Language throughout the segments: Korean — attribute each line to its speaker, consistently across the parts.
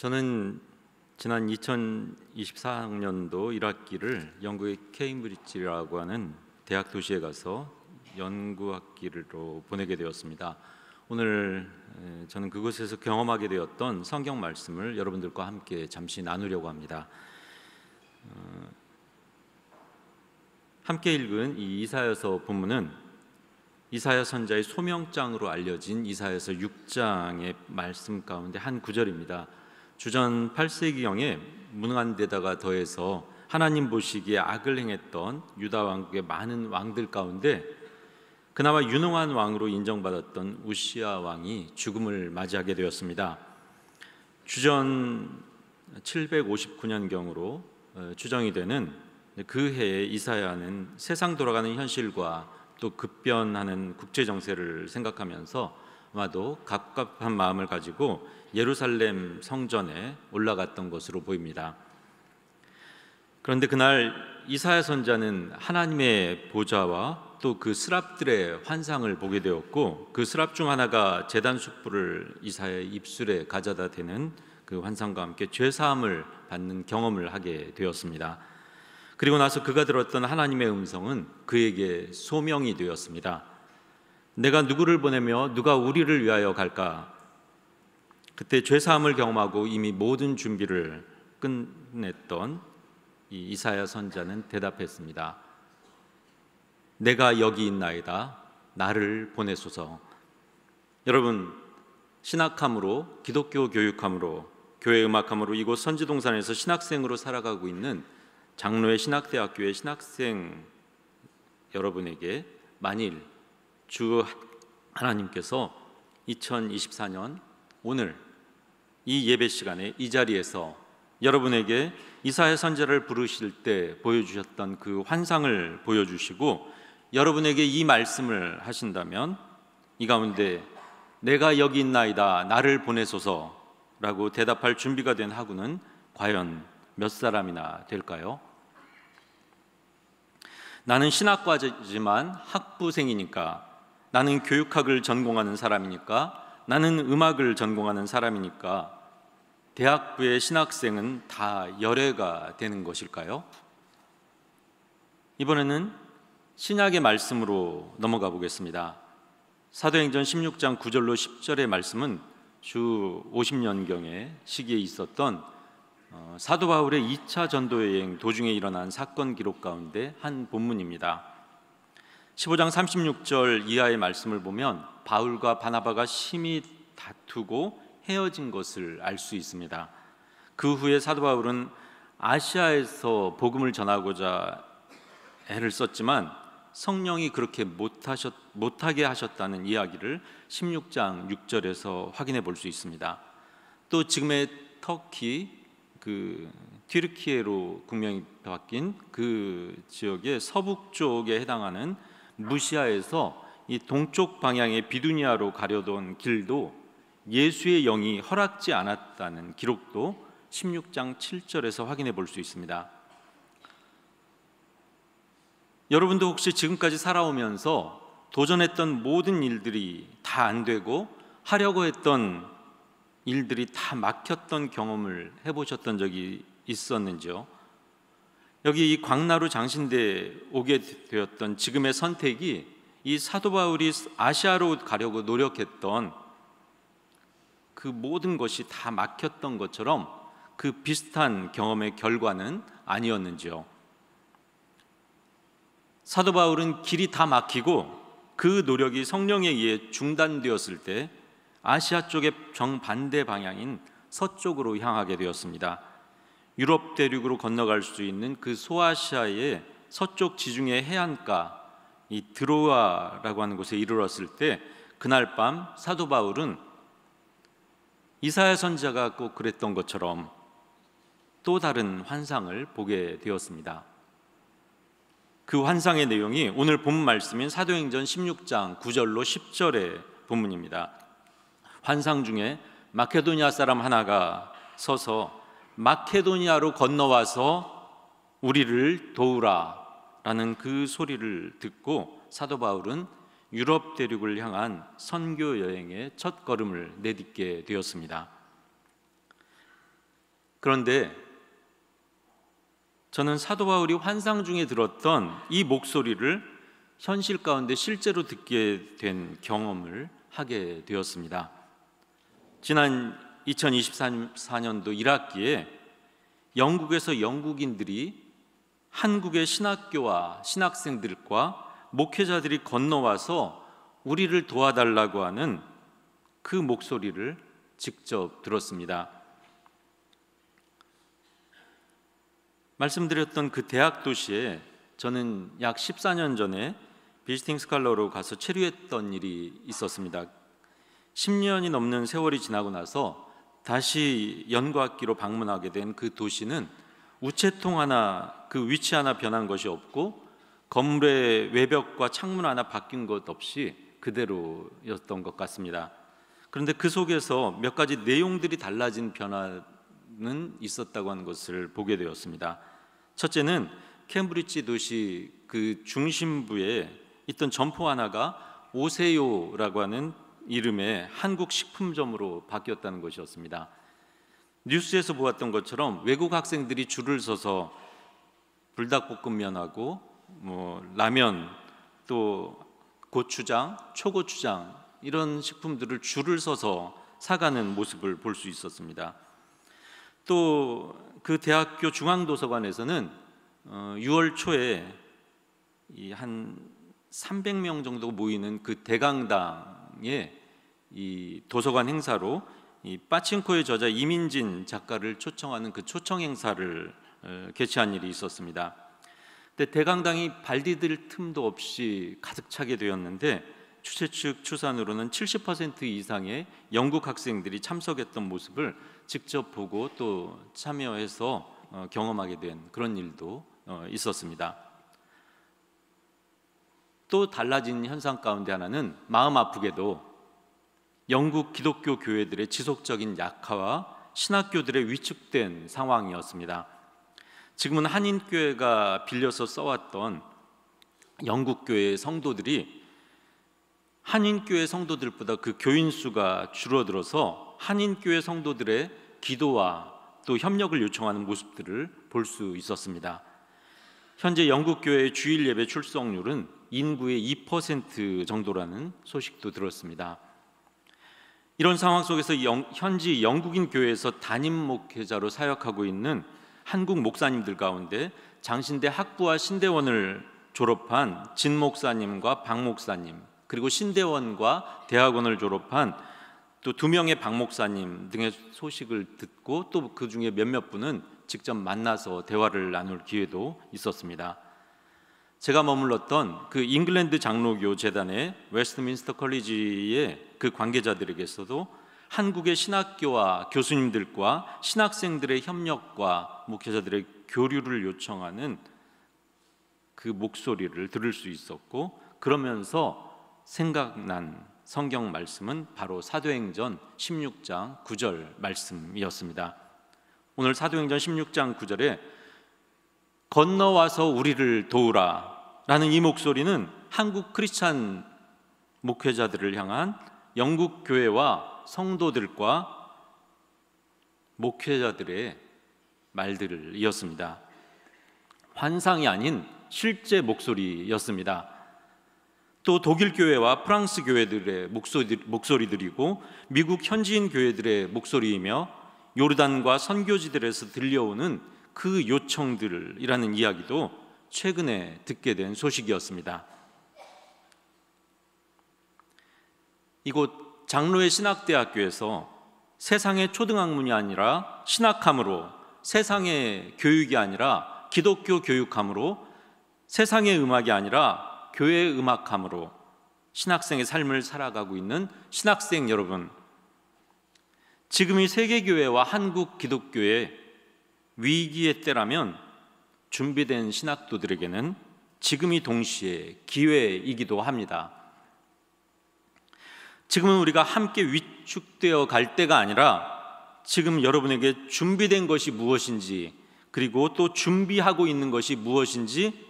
Speaker 1: 저는 지난 2024학년도 1학기를 영국의 케임브리지라고 하는 대학 도시에 가서 연구학기로 보내게 되었습니다. 오늘 저는 그곳에서 경험하게 되었던 성경 말씀을 여러분들과 함께 잠시 나누려고 합니다. 어, 함께 읽은 이 이사여서 본문은 이사야 선자의 소명장으로 알려진 이사야서 6장의 말씀 가운데 한 구절입니다. 주전 8세기경에 문안대다가 더해서 하나님 보시기에 악을 행했던 유다 왕국의 많은 왕들 가운데 그나마 유능한 왕으로 인정받았던 우시아 왕이 죽음을 맞이하게 되었습니다. 주전 759년경으로 어, 추정이 되는 그 해에 이사야는 세상 돌아가는 현실과 또 급변하는 국제 정세를 생각하면서 아마도 갑갑한 마음을 가지고 예루살렘 성전에 올라갔던 것으로 보입니다. 그런데 그날 이사야 선자는 하나님의 보좌와 또그 스랍들의 환상을 보게 되었고 그 스랍 중 하나가 제단 숙부를 이사야의 입술에 가져다 대는 그 환상과 함께 죄 사함을 받는 경험을 하게 되었습니다. 그리고 나서 그가 들었던 하나님의 음성은 그에게 소명이 되었습니다. 내가 누구를 보내며 누가 우리를 위하여 갈까? 그때 죄사함을 경험하고 이미 모든 준비를 끝냈던 이사야 선자는 대답했습니다. 내가 여기 있나이다. 나를 보내소서. 여러분, 신학함으로 기독교 교육함으로 교회 음악함으로 이곳 선지동산에서 신학생으로 살아가고 있는 장로의 신학대학교의 신학생 여러분에게 만일 주 하나님께서 2024년 오늘 이 예배 시간에 이 자리에서 여러분에게 이사야 선제를 부르실 때 보여주셨던 그 환상을 보여주시고 여러분에게 이 말씀을 하신다면 이 가운데 내가 여기 있나이다 나를 보내소서라고 대답할 준비가 된 학우는 과연 몇 사람이나 될까요? 나는 신학과지만 학부생이니까 나는 교육학을 전공하는 사람이니까 나는 음악을 전공하는 사람이니까 대학부의 신학생은 다 열애가 되는 것일까요? 이번에는 신약의 말씀으로 넘어가 보겠습니다. 사도행전 16장 9절로 10절의 말씀은 주 50년경의 시기에 있었던 어, 사도 바울의 2차 전도 여행 도중에 일어난 사건 기록 가운데 한 본문입니다. 15장 36절 이하의 말씀을 보면 바울과 바나바가 심히 다투고 헤어진 것을 알 수 있습니다. 그 후에 사도 바울은 아시아에서 복음을 전하고자 애를 썼지만 성령이 그렇게 못하셨, 못하게 하셨다는 이야기를 16장 6절에서 확인해 볼 수 있습니다. 또 지금의 터키 그 튀르키예로 국명이 바뀐 그 지역의 서북 쪽에 해당하는 무시아에서 이 동쪽 방향의 비두니아로 가려던 길도 예수의 영이 허락지 않았다는 기록도 16장 7절에서 확인해 볼 수 있습니다. 여러분도 혹시 지금까지 살아오면서 도전했던 모든 일들이 다 안 되고 하려고 했던 일들이 다 막혔던 경험을 해보셨던 적이 있었는지요? 여기 이 광나루 장신대에 오게 되었던 지금의 선택이 이 사도 바울이 아시아로 가려고 노력했던 그 모든 것이 다 막혔던 것처럼 그 비슷한 경험의 결과는 아니었는지요. 사도 바울은 길이 다 막히고 그 노력이 성령에 의해 중단되었을 때 아시아 쪽의 정반대 방향인 서쪽으로 향하게 되었습니다. 유럽 대륙으로 건너갈 수 있는 그 소아시아의 서쪽 지중해 해안가 이 드로아라고 하는 곳에 이르렀을 때 그날 밤 사도 바울은 이사야 선자가 꼭 그랬던 것처럼 또 다른 환상을 보게 되었습니다. 그 환상의 내용이 오늘 본 말씀인 사도행전 16장 9절로 10절의 본문입니다. 환상 중에 마케도니아 사람 하나가 서서 마케도니아로 건너와서 우리를 도우라 라는 그 소리를 듣고 사도 바울은 유럽 대륙을 향한 선교 여행의 첫 걸음을 내딛게 되었습니다. 그런데 저는 사도 바울이 환상 중에 들었던 이 목소리를 현실 가운데 실제로 듣게 된 경험을 하게 되었습니다. 지난 2024년도 1학기에 영국에서 영국인들이 한국의 신학교와 신학생들과 목회자들이 건너와서 우리를 도와달라고 하는 그 목소리를 직접 들었습니다. 말씀드렸던 그 대학 도시에 저는 약 14년 전에 비지팅 스칼러로 가서 체류했던 일이 있었습니다. 10년이 넘는 세월이 지나고 나서 다시 연구학기로 방문하게 된 그 도시는 우체통 하나 그 위치 하나 변한 것이 없고 건물의 외벽과 창문 하나 바뀐 것 없이 그대로였던 것 같습니다. 그런데 그 속에서 몇 가지 내용들이 달라진 변화는 있었다고 하는 것을 보게 되었습니다. 첫째는 캠브리지 도시 그 중심부에 있던 점포 하나가 오세요라고 하는 이름의 한국식품점으로 바뀌었다는 것이었습니다. 뉴스에서 보았던 것처럼 외국 학생들이 줄을 서서 불닭볶음면하고 뭐 라면 또 고추장, 초고추장 이런 식품들을 줄을 서서 사가는 모습을 볼 수 있었습니다. 또 그 대학교 중앙도서관에서는 6월 어, 초에 한 300명 정도 모이는 그 대강당 시장에 예, 이 도서관 행사로 이 빠친코의 저자 이민진 작가를 초청하는 그 초청 행사를 어, 개최한 일이 있었습니다. 근데 대강당이 발디딜 틈도 없이 가득 차게 되었는데 추세 측 추산으로는 70% 이상의 영국 학생들이 참석했던 모습을 직접 보고 또 참여해서 어, 경험하게 된 그런 일도 어, 있었습니다. 또 달라진 현상 가운데 하나는 마음 아프게도 영국 기독교 교회들의 지속적인 약화와 신학교들의 위축된 상황이었습니다. 지금은 한인교회가 빌려서 써왔던 영국교회 성도들이 한인교회 성도들보다 그 교인 수가 줄어들어서 한인교회 성도들의 기도와 또 협력을 요청하는 모습들을 볼 수 있었습니다. 현재 영국교회의 주일 예배 출석률은 인구의 2% 정도라는 소식도 들었습니다. 이런 상황 속에서 영, 현지 영국인 교회에서 담임 목회자로 사역하고 있는 한국 목사님들 가운데 장신대 학부와 신대원을 졸업한 진 목사님과 박 목사님 그리고 신대원과 대학원을 졸업한 또 두 명의 박 목사님 등의 소식을 듣고 또 그 중에 몇몇 분은 직접 만나서 대화를 나눌 기회도 있었습니다. 제가 머물렀던 그 잉글랜드 장로교 재단의 웨스트민스터 컬리지의 그 관계자들에게서도 한국의 신학교와 교수님들과 신학생들의 협력과 목회자들의 교류를 요청하는 그 목소리를 들을 수 있었고 그러면서 생각난 성경 말씀은 바로 사도행전 16장 9절 말씀이었습니다. 오늘 사도행전 16장 9절에 건너와서 우리를 도우라라는 이 목소리는 한국 크리스찬 목회자들을 향한 영국 교회와 성도들과 목회자들의 말들이었습니다. 을 환상이 아닌 실제 목소리였습니다. 또 독일 교회와 프랑스 교회들의 목소리, 들이고 미국 현지인 교회들의 목소리이며 요르단과 선교지들에서 들려오는 그 요청들이라는 이야기도 최근에 듣게 된 소식이었습니다. 이곳 장로의 신학대학교에서 세상의 초등학문이 아니라 신학함으로 세상의 교육이 아니라 기독교 교육함으로 세상의 음악이 아니라 교회 음악함으로 신학생의 삶을 살아가고 있는 신학생 여러분 지금 이 세계교회와 한국 기독교의 위기의 때라면 준비된 신학도들에게는 지금이 동시에 기회이기도 합니다. 지금은 우리가 함께 위축되어 갈 때가 아니라 지금 여러분에게 준비된 것이 무엇인지 그리고 또 준비하고 있는 것이 무엇인지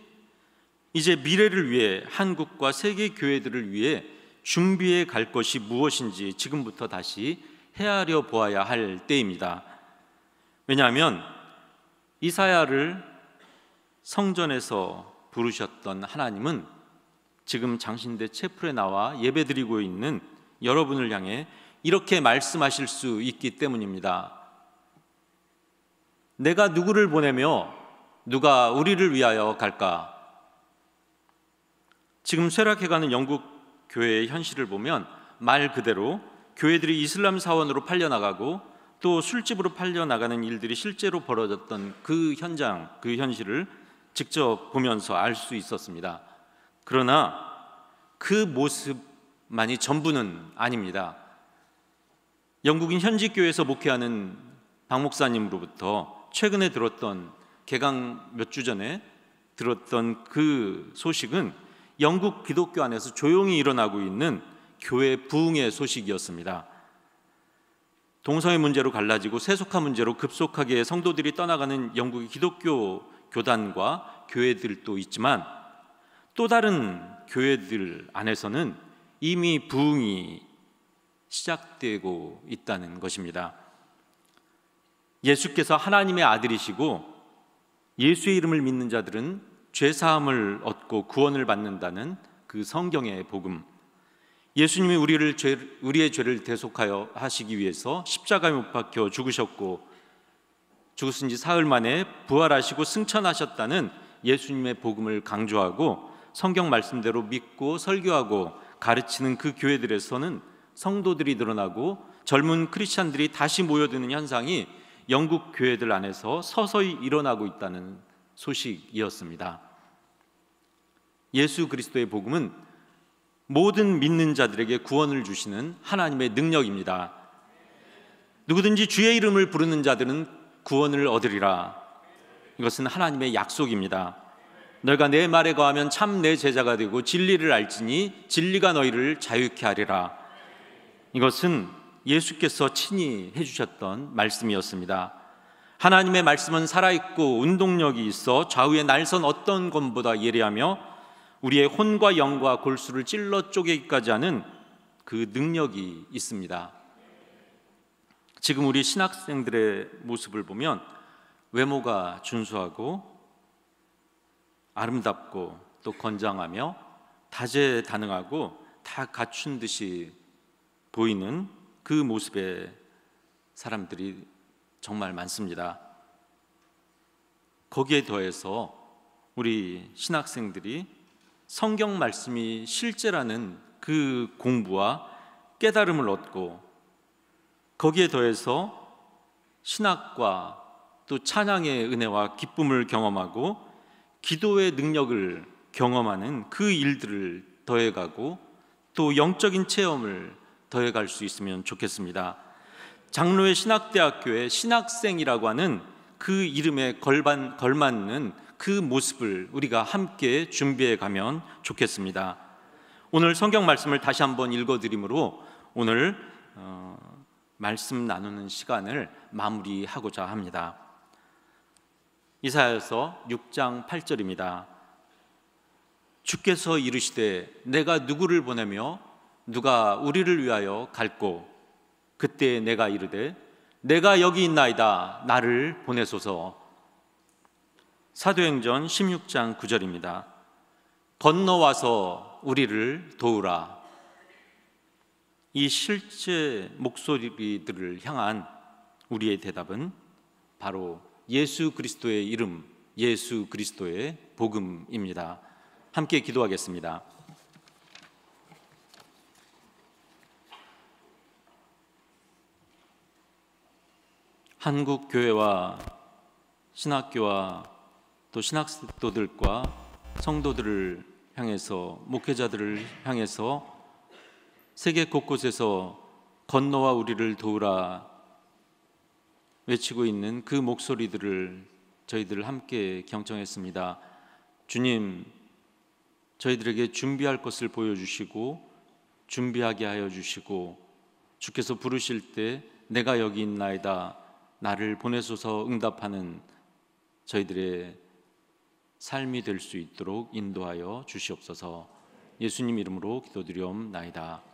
Speaker 1: 이제 미래를 위해 한국과 세계 교회들을 위해 준비해 갈 것이 무엇인지 지금부터 다시 헤아려 보아야 할 때입니다. 왜냐하면 이사야를 성전에서 부르셨던 하나님은 지금 장신대 채플에 나와 예배드리고 있는 여러분을 향해 이렇게 말씀하실 수 있기 때문입니다. 내가 누구를 보내며 누가 우리를 위하여 갈까? 지금 쇠락해가는 영국 교회의 현실을 보면 말 그대로 교회들이 이슬람 사원으로 팔려나가고 또 술집으로 팔려 나가는 일들이 실제로 벌어졌던 그 현장, 그 현실을 직접 보면서 알 수 있었습니다. 그러나 그 모습만이 전부는 아닙니다. 영국인 현지 교회에서 목회하는 박 목사님으로부터 최근에 들었던 개강 몇 주 전에 들었던 그 소식은 영국 기독교 안에서 조용히 일어나고 있는 교회 부흥의 소식이었습니다. 동성애 문제로 갈라지고 세속화 문제로 급속하게 성도들이 떠나가는 영국의 기독교 교단과 교회들도 있지만 또 다른 교회들 안에서는 이미 부흥이 시작되고 있다는 것입니다. 예수께서 하나님의 아들이시고 예수의 이름을 믿는 자들은 죄 사함을 얻고 구원을 받는다는 그 성경의 복음 예수님이 우리를 죄, 우리의 죄를 대속하여 하시기 위해서 십자가에 못 박혀 죽으셨고 죽으신 지 사흘 만에 부활하시고 승천하셨다는 예수님의 복음을 강조하고 성경 말씀대로 믿고 설교하고 가르치는 그 교회들에서는 성도들이 늘어나고 젊은 크리스찬들이 다시 모여드는 현상이 영국 교회들 안에서 서서히 일어나고 있다는 소식이었습니다. 예수 그리스도의 복음은 모든 믿는 자들에게 구원을 주시는 하나님의 능력입니다. 누구든지 주의 이름을 부르는 자들은 구원을 얻으리라. 이것은 하나님의 약속입니다. 너희가 내 말에 거하면 참 내 제자가 되고 진리를 알지니 진리가 너희를 자유케 하리라. 이것은 예수께서 친히 해주셨던 말씀이었습니다. 하나님의 말씀은 살아있고 운동력이 있어 좌우의 날선 어떤 것보다 예리하며 우리의 혼과 영과 골수를 찔러 쪼개기까지 하는 그 능력이 있습니다. 지금 우리 신학생들의 모습을 보면 외모가 준수하고 아름답고 또 건장하며 다재다능하고 다 갖춘 듯이 보이는 그 모습의 사람들이 정말 많습니다. 거기에 더해서 우리 신학생들이 성경 말씀이 실제라는 그 공부와 깨달음을 얻고 거기에 더해서 신학과 또 찬양의 은혜와 기쁨을 경험하고 기도의 능력을 경험하는 그 일들을 더해가고 또 영적인 체험을 더해갈 수 있으면 좋겠습니다. 장로의 신학대학교의 신학생이라고 하는 그 이름에 걸반, 걸맞는 그 모습을 우리가 함께 준비해 가면 좋겠습니다. 오늘 성경 말씀을 다시 한번 읽어드리므로 오늘 어, 말씀 나누는 시간을 마무리하고자 합니다. 이사야서 6장 8절입니다. 주께서 이르시되 내가 누구를 보내며 누가 우리를 위하여 갈고 그때 내가 이르되 내가 여기 있나이다 나를 보내소서 사도행전 16장 9절입니다. 건너와서 우리를 도우라. 이 실제 목소리들을 향한 우리의 대답은 바로 예수 그리스도의 이름, 예수 그리스도의 복음입니다. 함께 기도하겠습니다. 한국 교회와 신학교와 또 신학도들과 성도들을 향해서 목회자들을 향해서 세계 곳곳에서 건너와 우리를 도우라 외치고 있는 그 목소리들을 저희들 함께 경청했습니다. 주님, 저희들에게 준비할 것을 보여주시고 준비하게 하여 주시고 주께서 부르실 때 내가 여기 있나이다 나를 보내소서 응답하는 저희들의 삶이 될 수 있도록 인도하여 주시옵소서. 예수님 이름으로 기도드리옵나이다.